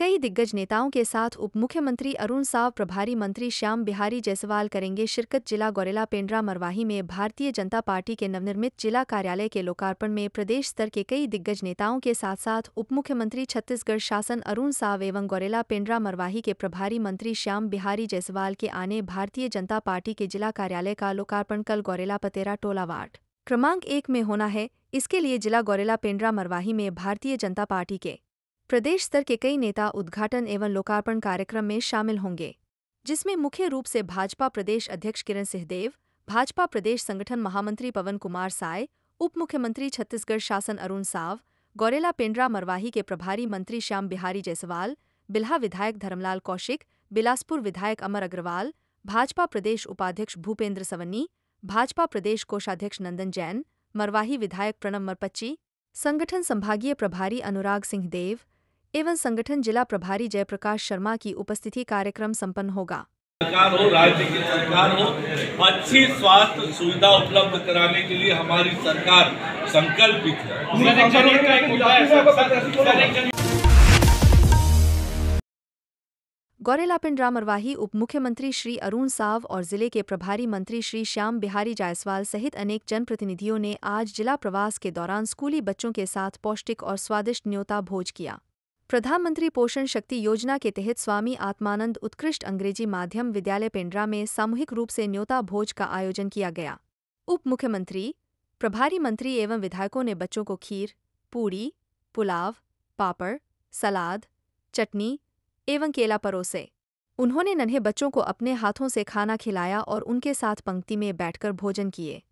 कई दिग्गज नेताओं के साथ उप मुख्यमंत्री अरुण साव प्रभारी मंत्री श्याम बिहारी जायसवाल करेंगे शिरकत जिला गौरेला पेंड्रा मरवाही में भारतीय जनता पार्टी के नवनिर्मित जिला कार्यालय के लोकार्पण में प्रदेश स्तर के कई दिग्गज नेताओं के साथ साथ उप मुख्यमंत्री छत्तीसगढ़ शासन अरुण साव एवं गौरेला पेंड्रा मरवाही के प्रभारी मंत्री श्याम बिहारी जायसवाल के आने भारतीय जनता पार्टी के जिला कार्यालय का लोकार्पण कल गौरेला पतेरा टोला वार्ड क्रमांक एक में होना है इसके लिए जिला गौरेला पेंड्रा मरवाही में भारतीय जनता पार्टी के प्रदेश स्तर के कई नेता उद्घाटन एवं लोकार्पण कार्यक्रम में शामिल होंगे जिसमें मुख्य रूप से भाजपा प्रदेश अध्यक्ष किरण सिंहदेव भाजपा प्रदेश संगठन महामंत्री पवन कुमार साय उप मुख्यमंत्री छत्तीसगढ़ शासन अरुण साव गौरेला पेंड्रा मरवाही के प्रभारी मंत्री श्याम बिहारी जायसवाल बिल्हा विधायक धर्मलाल कौशिक बिलासपुर विधायक अमर अग्रवाल भाजपा प्रदेश उपाध्यक्ष भूपेंद्र सवन्नी भाजपा प्रदेश कोषाध्यक्ष नंदन जैन मरवाही विधायक प्रणब मरपच्ची संगठन संभागीय प्रभारी अनुराग सिंह देव एवं संगठन जिला प्रभारी जयप्रकाश शर्मा की उपस्थिति कार्यक्रम संपन्न होगा सरकार हो राज्य की सरकार हो अच्छी स्वास्थ्य सुविधा उपलब्ध कराने के लिए हमारी सरकार संकल्पित है गौरेला पिंडरा मरवाही उप मुख्यमंत्री श्री अरुण साव और जिले के प्रभारी मंत्री श्री श्याम बिहारी जायसवाल सहित अनेक जनप्रतिनिधियों ने आज जिला प्रवास के दौरान स्कूली बच्चों के साथ पौष्टिक और स्वादिष्ट न्योता भोज किया प्रधानमंत्री पोषण शक्ति योजना के तहत स्वामी आत्मानंद उत्कृष्ट अंग्रेजी माध्यम विद्यालय पेंड्रा में सामूहिक रूप से न्योता भोज का आयोजन किया गया उप मुख्यमंत्री प्रभारी मंत्री एवं विधायकों ने बच्चों को खीर पूड़ी पुलाव पापड़ सलाद चटनी एवं केला परोसे उन्होंने नन्हे बच्चों को अपने हाथों से खाना खिलाया और उनके साथ पंक्ति में बैठकर भोजन किए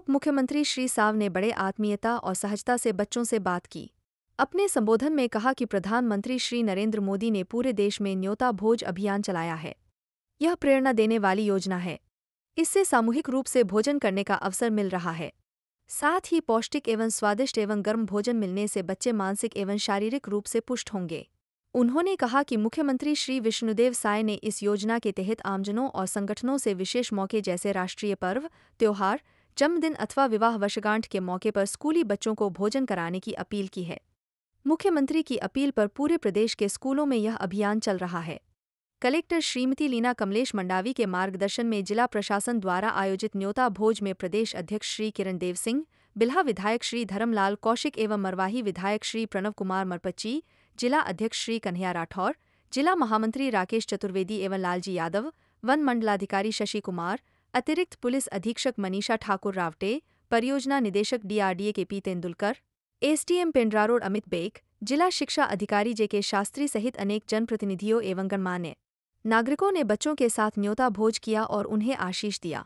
उप मुख्यमंत्री श्री साव ने बड़े आत्मीयता और सहजता से बच्चों से बात की अपने संबोधन में कहा कि प्रधानमंत्री श्री नरेंद्र मोदी ने पूरे देश में न्योता भोज अभियान चलाया है यह प्रेरणा देने वाली योजना है इससे सामूहिक रूप से भोजन करने का अवसर मिल रहा है साथ ही पौष्टिक एवं स्वादिष्ट एवं गर्म भोजन मिलने से बच्चे मानसिक एवं शारीरिक रूप से पुष्ट होंगे उन्होंने कहा कि मुख्यमंत्री श्री विष्णुदेव साय ने इस योजना के तहत आमजनों और संगठनों से विशेष मौके जैसे राष्ट्रीय पर्व त्योहार जन्मदिन अथवा विवाह वर्षगांठ के मौके पर स्कूली बच्चों को भोजन कराने की अपील की है मुख्यमंत्री की अपील पर पूरे प्रदेश के स्कूलों में यह अभियान चल रहा है कलेक्टर श्रीमती लीना कमलेश मंडावी के मार्गदर्शन में जिला प्रशासन द्वारा आयोजित न्योता भोज में प्रदेश अध्यक्ष श्री किरण देव सिंह बिल्हा विधायक श्री धर्मलाल कौशिक एवं मरवाही विधायक श्री प्रणव कुमार मरपच्ची जिला अध्यक्ष श्री कन्हैया राठौर जिला महामंत्री राकेश चतुर्वेदी एवं लालजी यादव वन मंडलाधिकारी शशि कुमार अतिरिक्त पुलिस अधीक्षक मनीषा ठाकुर रावटे परियोजना निदेशक डीआरडीए के P Tendulkar SDM Pindra road Amit Beg जिला शिक्षा अधिकारी जेके शास्त्री सहित अनेक जनप्रतिनिधियों एवं गणमान्य नागरिकों ने बच्चों के साथ न्योता भोज किया और उन्हें आशीष दिया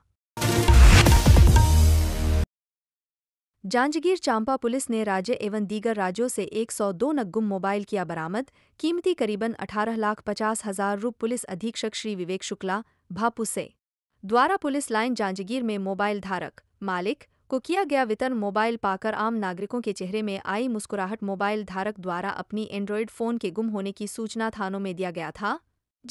जांजगीर चांपा पुलिस ने राज्य एवं दीगर राज्यों से 102 नग्गुम मोबाइल किया बरामद कीमती करीबन अठारह लाख पचास हजार रूप पुलिस अधीक्षक श्री विवेक शुक्ला भापुसे द्वारा पुलिस लाइन जांजगीर में मोबाइल धारक मालिक को किया गया वितरण मोबाइल पाकर आम नागरिकों के चेहरे में आई मुस्कुराहट मोबाइल धारक द्वारा अपनी एंड्रॉयड फ़ोन के गुम होने की सूचना थानों में दिया गया था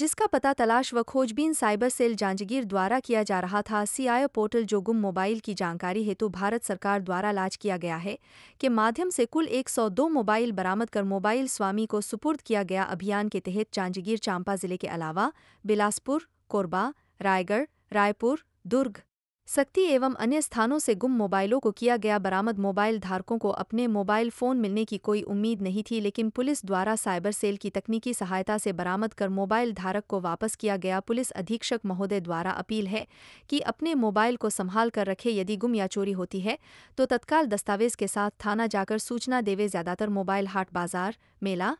जिसका पता तलाश व खोजबीन साइबर सेल जांजगीर द्वारा किया जा रहा था सीआईओ पोर्टल जो गुम मोबाइल की जानकारी हेतु भारत सरकार द्वारा लाच किया गया है के माध्यम से कुल 102 मोबाइल बरामद कर मोबाइल स्वामी को सुपुर्द किया गया अभियान के तहत जांजगीर चांपा जिले के अलावा बिलासपुर कोरबा रायगढ़ रायपुर दुर्ग सख्ती एवं अन्य स्थानों से गुम मोबाइलों को किया गया बरामद मोबाइल धारकों को अपने मोबाइल फ़ोन मिलने की कोई उम्मीद नहीं थी लेकिन पुलिस द्वारा साइबर सेल की तकनीकी सहायता से बरामद कर मोबाइल धारक को वापस किया गया पुलिस अधीक्षक महोदय द्वारा अपील है कि अपने मोबाइल को संभाल कर रखे यदि गुम या चोरी होती है तो तत्काल दस्तावेज के साथ थाना जाकर सूचना देवे ज़्यादातर मोबाइल हाट बाजार मेला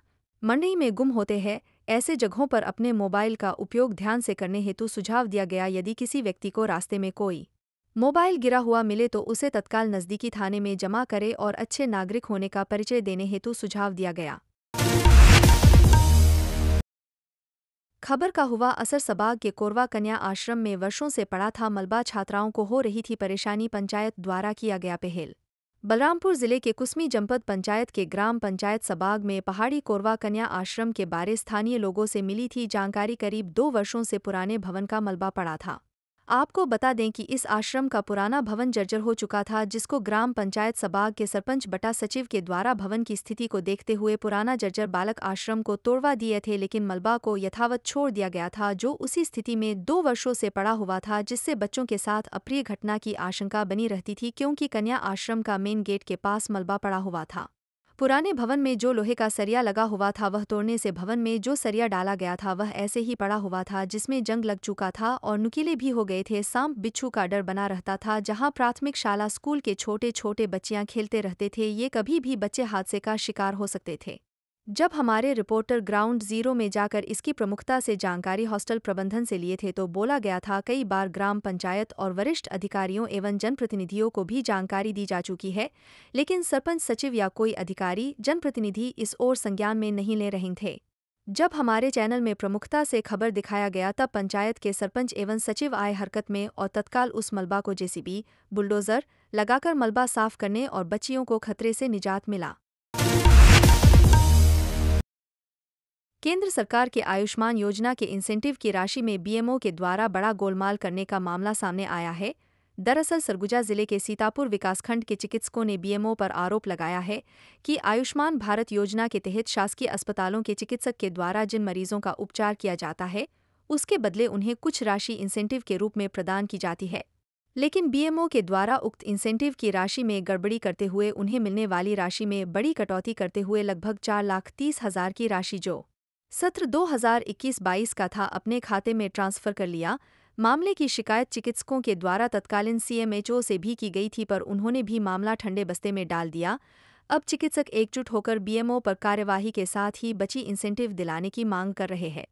मंडी में गुम होते हैं ऐसे जगहों पर अपने मोबाइल का उपयोग ध्यान से करने हेतु सुझाव दिया गया यदि किसी व्यक्ति को रास्ते में कोई मोबाइल गिरा हुआ मिले तो उसे तत्काल नजदीकी थाने में जमा करे और अच्छे नागरिक होने का परिचय देने हेतु सुझाव दिया गया खबर का हुआ असर सबाग के कोरवा कन्या आश्रम में वर्षों से पड़ा था मलबा छात्राओं को हो रही थी परेशानी पंचायत द्वारा किया गया पहल बलरामपुर जिले के कुसमी जनपद पंचायत के ग्राम पंचायत सबाग में पहाड़ी कोरवा कन्या आश्रम के बारे स्थानीय लोगों से मिली थी जानकारी करीब दो वर्षों से पुराने भवन का मलबा पड़ा था आपको बता दें कि इस आश्रम का पुराना भवन जर्जर हो चुका था जिसको ग्राम पंचायत सबाग के सरपंच बटा सचिव के द्वारा भवन की स्थिति को देखते हुए पुराना जर्जर बालक आश्रम को तोड़वा दिए थे लेकिन मलबा को यथावत छोड़ दिया गया था जो उसी स्थिति में दो वर्षों से पड़ा हुआ था जिससे बच्चों के साथ अप्रिय घटना की आशंका बनी रहती थी क्योंकि कन्या आश्रम का मेन गेट के पास मलबा पड़ा हुआ था पुराने भवन में जो लोहे का सरिया लगा हुआ था वह तोड़ने से भवन में जो सरिया डाला गया था वह ऐसे ही पड़ा हुआ था जिसमें जंग लग चुका था और नुकीले भी हो गए थे सांप बिच्छू का डर बना रहता था जहां प्राथमिक शाला स्कूल के छोटे छोटे बच्चियां खेलते रहते थे ये कभी भी बच्चे हादसे का शिकार हो सकते थे जब हमारे रिपोर्टर ग्राउंड जीरो में जाकर इसकी प्रमुखता से जानकारी हॉस्टल प्रबंधन से लिए थे तो बोला गया था कई बार ग्राम पंचायत और वरिष्ठ अधिकारियों एवं जनप्रतिनिधियों को भी जानकारी दी जा चुकी है लेकिन सरपंच सचिव या कोई अधिकारी जनप्रतिनिधि इस ओर संज्ञान में नहीं ले रहे थे जब हमारे चैनल में प्रमुखता से खबर दिखाया गया तब पंचायत के सरपंच एवं सचिव आए हरकत में और तत्काल उस मलबा को जेसीबी बुलडोजर लगाकर मलबा साफ करने और बच्चियों को खतरे से निजात मिला केंद्र सरकार के आयुष्मान योजना के इंसेंटिव की राशि में बीएमओ के द्वारा बड़ा गोलमाल करने का मामला सामने आया है दरअसल सरगुजा जिले के सीतापुर विकासखंड के चिकित्सकों ने बीएमओ पर आरोप लगाया है कि आयुष्मान भारत योजना के तहत शासकीय अस्पतालों के चिकित्सक के द्वारा जिन मरीजों का उपचार किया जाता है उसके बदले उन्हें कुछ राशि इंसेंटिव के रूप में प्रदान की जाती है लेकिन बीएमओ के द्वारा उक्त इंसेंटिव की राशि में गड़बड़ी करते हुए उन्हें मिलने वाली राशि में बड़ी कटौती करते हुए लगभग चार लाख तीस हजार की राशि जो सत्र 2021-22 का था अपने खाते में ट्रांसफर कर लिया मामले की शिकायत चिकित्सकों के द्वारा तत्कालीन सीएमएचओ से भी की गई थी पर उन्होंने भी मामला ठंडे बस्ते में डाल दिया अब चिकित्सक एकजुट होकर बीएमओ पर कार्यवाही के साथ ही बची इंसेंटिव दिलाने की मांग कर रहे हैं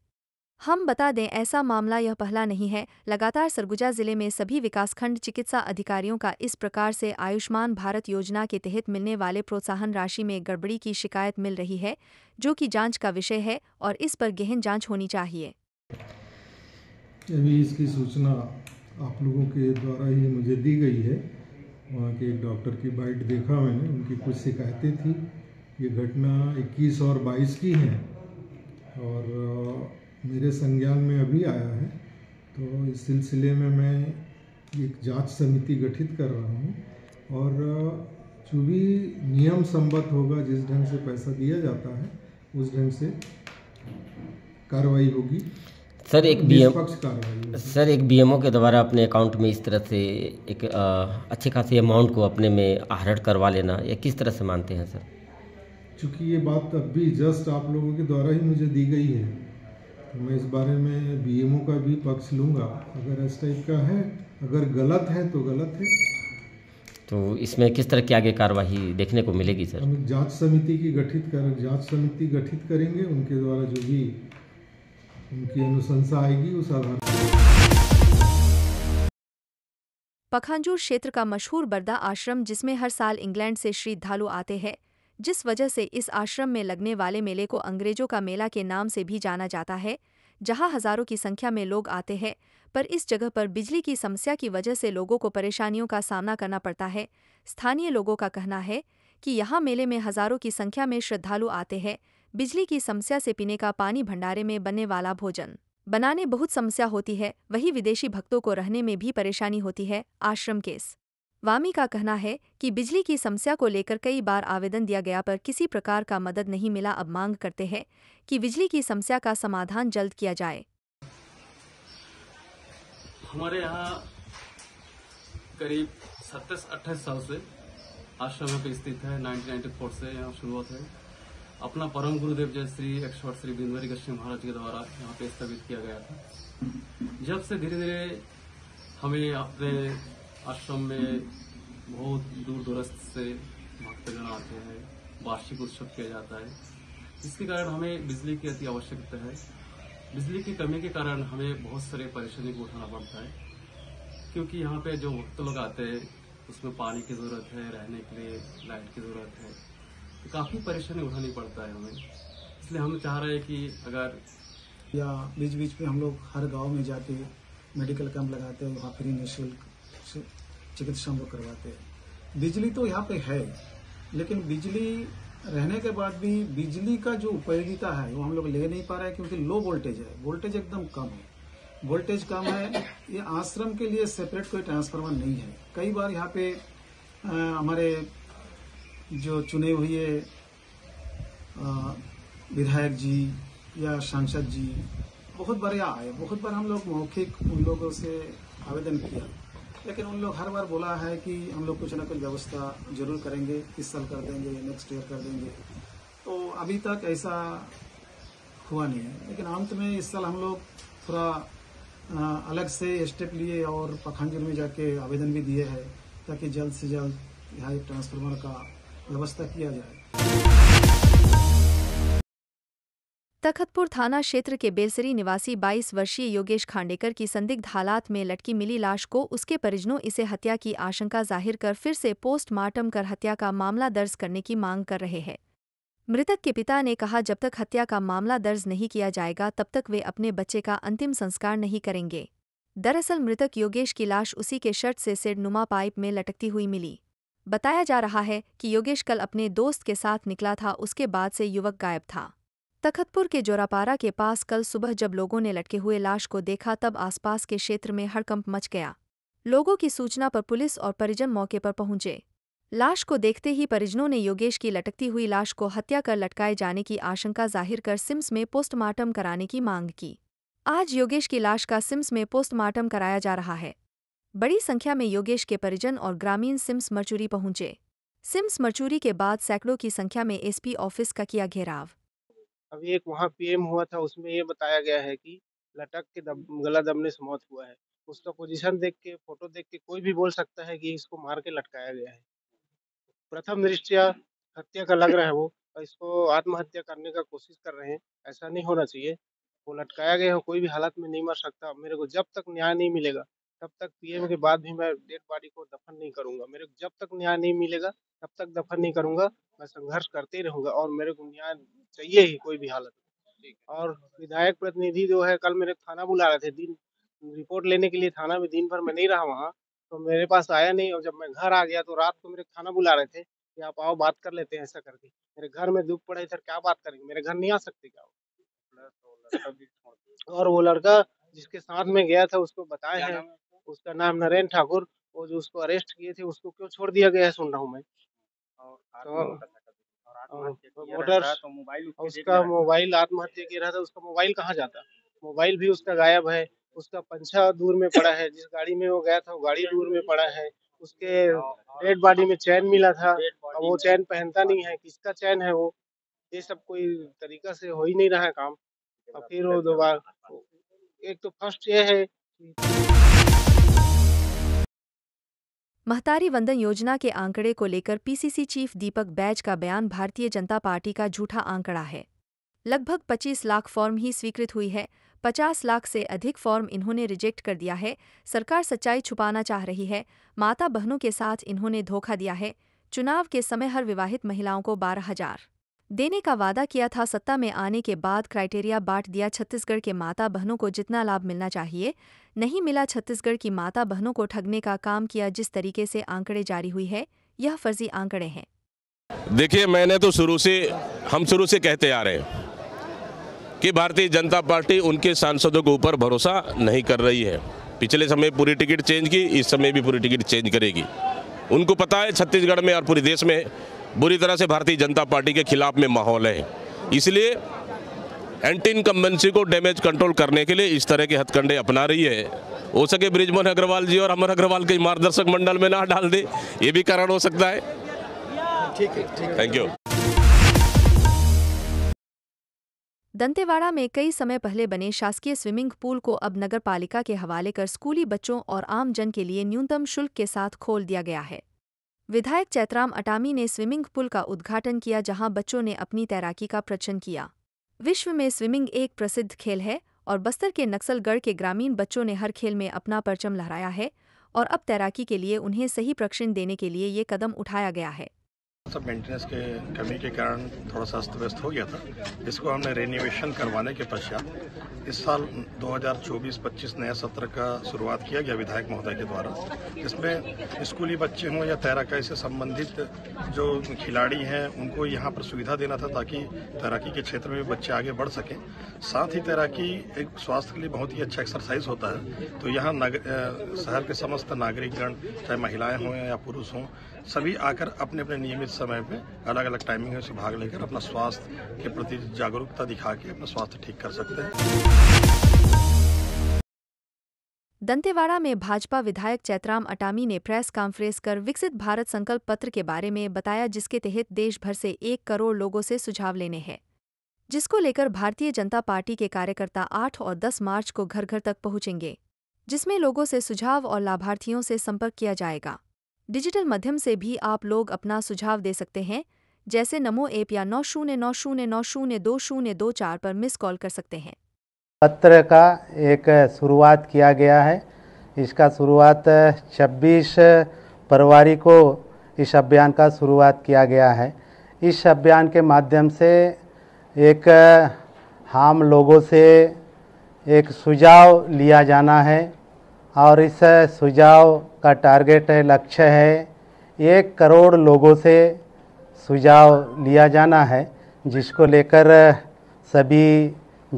हम बता दें ऐसा मामला यह पहला नहीं है लगातार सरगुजा जिले में सभी विकासखंड चिकित्सा अधिकारियों का इस प्रकार से आयुष्मान भारत योजना के तहत मिलने वाले प्रोत्साहन राशि में गड़बड़ी की शिकायत मिल रही है जो कि जांच का विषय है और इस पर गहन जांच होनी चाहिए अभी इसकी सूचना आप लोगों के द्वारा ही मुझे दी गई है वहाँ के एक डॉक्टर की बाइट देखा मैंने उनकी कुछ शिकायतें थी ये घटना 21 और 22 की है और मेरे संज्ञान में अभी आया है तो इस सिलसिले में मैं एक जांच समिति गठित कर रहा हूँ और जो भी नियम संबद्ध होगा जिस ढंग से पैसा दिया जाता है उस ढंग से कार्रवाई होगी सर एक बी एम सर एक बी के द्वारा अपने अकाउंट में इस तरह से एक अच्छे खासी अमाउंट को अपने में आहरण करवा लेना या किस तरह से मानते हैं सर चूँकि ये बात अब भी जस्ट आप लोगों के द्वारा ही मुझे दी गई है तो मैं इस बारे में बीएमओ का भी पक्ष लूँगा अगर इस टाइप का है अगर गलत है तो गलत है तो इसमें किस तरह की आगे कार्रवाई देखने को मिलेगी सर हम जांच समिति की गठित कर जांच समिति गठित करेंगे उनके द्वारा जो भी उनकी अनुशंसा आएगी उस आधार पखांजूर क्षेत्र का मशहूर बर्दा आश्रम जिसमें हर साल इंग्लैंड से श्रद्धालु आते हैं जिस वजह से इस आश्रम में लगने वाले मेले को अंग्रेजों का मेला के नाम से भी जाना जाता है जहां हजारों की संख्या में लोग आते हैं पर इस जगह पर बिजली की समस्या की वजह से लोगों को परेशानियों का सामना करना पड़ता है स्थानीय लोगों का कहना है कि यहाँ मेले में हजारों की संख्या में श्रद्धालु आते हैं बिजली की समस्या से पीने का पानी भंडारे में बनने वाला भोजन बनाने बहुत समस्या होती है वही विदेशी भक्तों को रहने में भी परेशानी होती है आश्रम केस वामी का कहना है कि बिजली की समस्या को लेकर कई बार आवेदन दिया गया पर किसी प्रकार का मदद नहीं मिला अब मांग करते हैं कि बिजली की समस्या का समाधान जल्द किया जाए हमारे यहाँ करीब सत्ताईस अट्ठाईस साल से आश्रम पे स्थित है 1994 से यहाँ शुरुआत है अपना परम गुरुदेव जय श्री एक्सवर्ट श्री बिंदवरी कश्यप महाराज के द्वारा यहाँ पे स्थापित किया गया था जब से धीरे धीरे हमें अपने आश्रम में बहुत दूर दूरस्थ से भक्तगण आते हैं वार्षिक उत्सव किया जाता है इसके कारण हमें बिजली की अति आवश्यकता है बिजली की कमी के कारण हमें बहुत सारे परेशानी को उठाना पड़ता है क्योंकि यहाँ पे जो भक्त लोग आते हैं उसमें पानी की ज़रूरत है रहने के लिए लाइट की ज़रूरत है तो काफ़ी परेशानी उठानी पड़ता है हमें इसलिए हम चाह रहे हैं कि अगर या बीच बीच पे हम लोग हर गांव में जाते मेडिकल कैंप लगाते हैं वहाँ फ्री निःशुल्क चिकित्सा हम करवाते हैं बिजली तो यहाँ पे है लेकिन बिजली रहने के बाद भी बिजली का जो उपयोगिता है वो हम लोग ले नहीं पा रहे क्योंकि लो वोल्टेज है वोल्टेज एकदम कम है वोल्टेज कम है ये आश्रम के लिए सेपरेट कोई ट्रांसफार्मर नहीं है कई बार यहाँ पे हमारे जो चुने हुए विधायक जी या सांसद जी बहुत बार यहाँ आए बहुत बार हम लोग मौखिक उन लोगों से आवेदन किया लेकिन उन लोग हर बार बोला है कि हम लोग कुछ ना कुछ व्यवस्था जरूर करेंगे इस साल कर देंगे नेक्स्ट ईयर कर देंगे तो अभी तक ऐसा हुआ नहीं है लेकिन अंत में इस साल हम लोग थोड़ा अलग से स्टेप लिए और पखानगिर में जाके आवेदन भी दिए है ताकि जल्द से जल्द यहाँ ट्रांसफार्मर का व्यवस्था किया जाए तखतपुर थाना क्षेत्र के बेलसरी निवासी 22 वर्षीय योगेश खांडेकर की संदिग्ध हालात में लटकी मिली लाश को उसके परिजनों इसे हत्या की आशंका जाहिर कर फिर से पोस्टमार्टम कर हत्या का मामला दर्ज करने की मांग कर रहे हैं मृतक के पिता ने कहा जब तक हत्या का मामला दर्ज नहीं किया जाएगा तब तक वे अपने बच्चे का अंतिम संस्कार नहीं करेंगे दरअसल मृतक योगेश की लाश उसी के शर्ट से सिर नुमा पाइप में लटकती हुई मिली बताया जा रहा है कि योगेश कल अपने दोस्त के साथ निकला था उसके बाद से युवक गायब था तखतपुर के जोरापारा के पास कल सुबह जब लोगों ने लटके हुए लाश को देखा तब आसपास के क्षेत्र में हड़कंप मच गया लोगों की सूचना पर पुलिस और परिजन मौके पर पहुंचे लाश को देखते ही परिजनों ने योगेश की लटकती हुई लाश को हत्या कर लटकाए जाने की आशंका जाहिर कर सिम्स में पोस्टमार्टम कराने की मांग की आज योगेश की लाश का सिम्स में पोस्टमार्टम कराया जा रहा है बड़ी संख्या में योगेश के परिजन और ग्रामीण सिम्स मर्चूरी पहुंचे सिम्स मर्चूरी के बाद सैकड़ों की संख्या में एसपी ऑफिस का किया घेराव अभी एक वहाँ पीएम हुआ था उसमें ये बताया गया है कि लटक के दब, गला दबने से मौत हुआ है उसका पोजीशन तो देख के फोटो देख के कोई भी बोल सकता है कि इसको मार के लटकाया गया है प्रथम दृष्टिया हत्या का लग रहा है वो और इसको आत्महत्या करने का कोशिश कर रहे हैं ऐसा नहीं होना चाहिए वो लटकाया गया हो कोई भी हालत में नहीं मर सकता मेरे को जब तक न्याय नहीं मिलेगा तब तक पीएम के बाद भी मैं डेड बॉडी को दफन नहीं करूंगा मेरे को जब तक न्याय नहीं मिलेगा तब तक दफन नहीं करूंगा मैं संघर्ष करते ही रहूंगा और मेरे को न्याय चाहिए ही कोई भी हालत और विधायक प्रतिनिधि जो है कल मेरे थाना बुला रहे थे दिन रिपोर्ट लेने के लिए थाना में दिन भर मैं नहीं रहा वहाँ तो मेरे पास आया नहीं और जब मैं घर आ गया तो रात को मेरे थाना बुला रहे थे कि आप आओ बात कर लेते हैं ऐसा करके मेरे घर में दुख पड़े सर क्या बात करेंगे मेरे घर नहीं आ सकते क्या तो और वो लड़का जिसके साथ में गया था उसको बताया है उसका नाम नरेंद्र ठाकुर वो जो उसको अरेस्ट किए थे उसको क्यों छोड़ दिया गया है सुन रहा हूँ मैं तो तो उसका मोबाइल आत्महत्या के रहा था उसका मोबाइल कहाँ जाता मोबाइल भी उसका गायब है उसका पंछा दूर में पड़ा है जिस गाड़ी में वो गया था वो गाड़ी दूर में पड़ा है उसके डेड बॉडी में चैन मिला था अब वो चैन पहनता नहीं है किसका चैन है वो ये सब कोई तरीका से हो ही नहीं रहा काम और तो फिर वो दोबारा एक तो फर्स्ट ये है महतारी वंदन योजना के आंकड़े को लेकर पीसीसी चीफ दीपक बैज का बयान भारतीय जनता पार्टी का झूठा आंकड़ा है लगभग 25 लाख फॉर्म ही स्वीकृत हुई है 50 लाख से अधिक फॉर्म इन्होंने रिजेक्ट कर दिया है सरकार सच्चाई छुपाना चाह रही है माता बहनों के साथ इन्होंने धोखा दिया है चुनाव के समय हर विवाहित महिलाओं को बारह हजार देने का वादा किया था सत्ता में आने के बाद क्राइटेरिया बांट दिया छत्तीसगढ़ के माता बहनों को जितना लाभ मिलना चाहिए नहीं मिला छत्तीसगढ़ की माता बहनों को ठगने का काम किया जिस तरीके से आंकड़े जारी हुई है यह फर्जी आंकड़े हैं देखिए मैंने तो शुरू से हम शुरू से कहते आ रहे हैं कि भारतीय जनता पार्टी उनके सांसदों के ऊपर भरोसा नहीं कर रही है पिछले समय पूरी टिकट चेंज की इस समय भी पूरी टिकट चेंज करेगी उनको पता है छत्तीसगढ़ में और पूरे देश में बुरी तरह से भारतीय जनता पार्टी के खिलाफ में माहौल है इसलिए एंटी इनकम्बेंसी को डैमेज कंट्रोल करने के लिए इस तरह के हथकंडे अपना रही है हो सके ब्रिजमोहन अग्रवाल जी और अमर अग्रवाल के मार्गदर्शक मंडल में ना डाल दे ये भी कारण हो सकता है ठीक है थैंक यू दंतेवाड़ा में कई समय पहले बने शासकीय स्विमिंग पूल को अब नगर पालिका के हवाले कर स्कूली बच्चों और आम जन के लिए न्यूनतम शुल्क के साथ खोल दिया गया है विधायक चैतराम अटामी ने स्विमिंग पूल का उद्घाटन किया जहां बच्चों ने अपनी तैराकी का प्रचन किया विश्व में स्विमिंग एक प्रसिद्ध खेल है और बस्तर के नक्सलगढ़ के ग्रामीण बच्चों ने हर खेल में अपना परचम लहराया है और अब तैराकी के लिए उन्हें सही प्रशिक्षण देने के लिए ये कदम उठाया गया है सब मतलब मेंटेनेंस के कमी के कारण थोड़ा सा अस्त व्यस्त हो गया था इसको हमने रेनोवेशन करवाने के पश्चात इस साल 2024-25 नया सत्र का शुरुआत किया गया विधायक महोदय के द्वारा इसमें स्कूली बच्चे हों या तैराकी से संबंधित जो खिलाड़ी हैं उनको यहाँ पर सुविधा देना था ताकि तैराकी के क्षेत्र में बच्चे आगे बढ़ सकें साथ ही तैराकी एक स्वास्थ्य के लिए बहुत ही अच्छा एक्सरसाइज होता है तो यहाँ शहर के समस्त नागरिकगण चाहे महिलाएँ हों या पुरुष हों सभी आकर अपने अपने नियमित समय पे अलग अलग टाइमिंग में से भाग लेकर अपना स्वास्थ्य के प्रति जागरूकता दिखा के अपना स्वास्थ्य ठीक कर सकते हैं दंतेवाड़ा में भाजपा विधायक चैतराम अटामी ने प्रेस कॉन्फ्रेंस कर विकसित भारत संकल्प पत्र के बारे में बताया जिसके तहत देश भर से एक करोड़ लोगों से सुझाव लेने हैं जिसको लेकर भारतीय जनता पार्टी के कार्यकर्ता 8 और 10 मार्च को घर घर तक पहुंचेंगे जिसमें लोगों से सुझाव और लाभार्थियों से संपर्क किया जाएगा डिजिटल माध्यम से भी आप लोग अपना सुझाव दे सकते हैं जैसे नमो ऐप या नौ शून्य नौ शून्य नौ शून्य दो शून्य दो चार पर मिस कॉल कर सकते हैं पत्र का एक शुरुआत किया गया है इसका शुरुआत 26 फरवरी को इस अभियान का शुरुआत किया गया है इस अभियान के माध्यम से एक हम लोगों से एक सुझाव लिया जाना है और इस सुझाव का टारगेट है लक्ष्य है एक करोड़ लोगों से सुझाव लिया जाना है जिसको लेकर सभी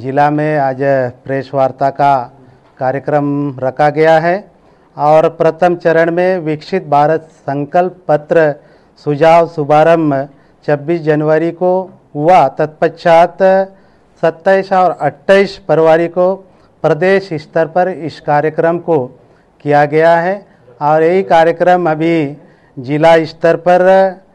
ज़िला में आज प्रेस वार्ता का कार्यक्रम रखा गया है और प्रथम चरण में विकसित भारत संकल्प पत्र सुझाव शुभारम्भ 26 जनवरी को हुआ तत्पश्चात सत्ताईस और 28 फरवरी को प्रदेश स्तर पर इस कार्यक्रम को किया गया है और यही कार्यक्रम अभी जिला स्तर पर